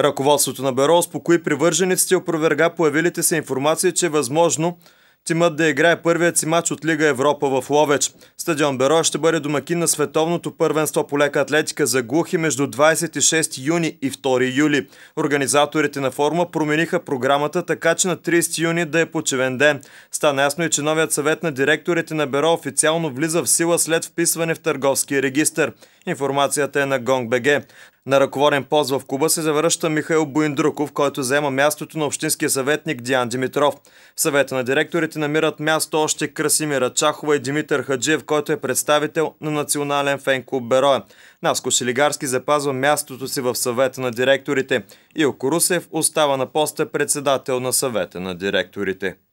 Ръководството на Беро успокои привържениците и опроверга появилите се информации, че е възможно тимът да играе първият си матч от Лига Европа в Ловеч. Стадион Беро ще бъде домакин на световното първенство по лека атлетика за глухи между 26 юни и 2 юли. Организаторите на форума промениха програмата така, че на 30 юни да е почивен ден. Стана ясно и, че новият съвет на директорите на Беро официално влиза в сила след вписване в търговския регистр. Информацията е на Гонг БГ на ръководен пост в Куба се завръща Михаил Боиндруков, който заема мястото на общинския съветник Диан Димитров. В съвета на директорите намират място още Красимира Чахова и Димитър Хаджиев, който е представител на национален фен-клуб Бероя. Наско Шилигарски запазва мястото си в съвета на директорите. Илко Русев остава на поста председател на съвета на директорите.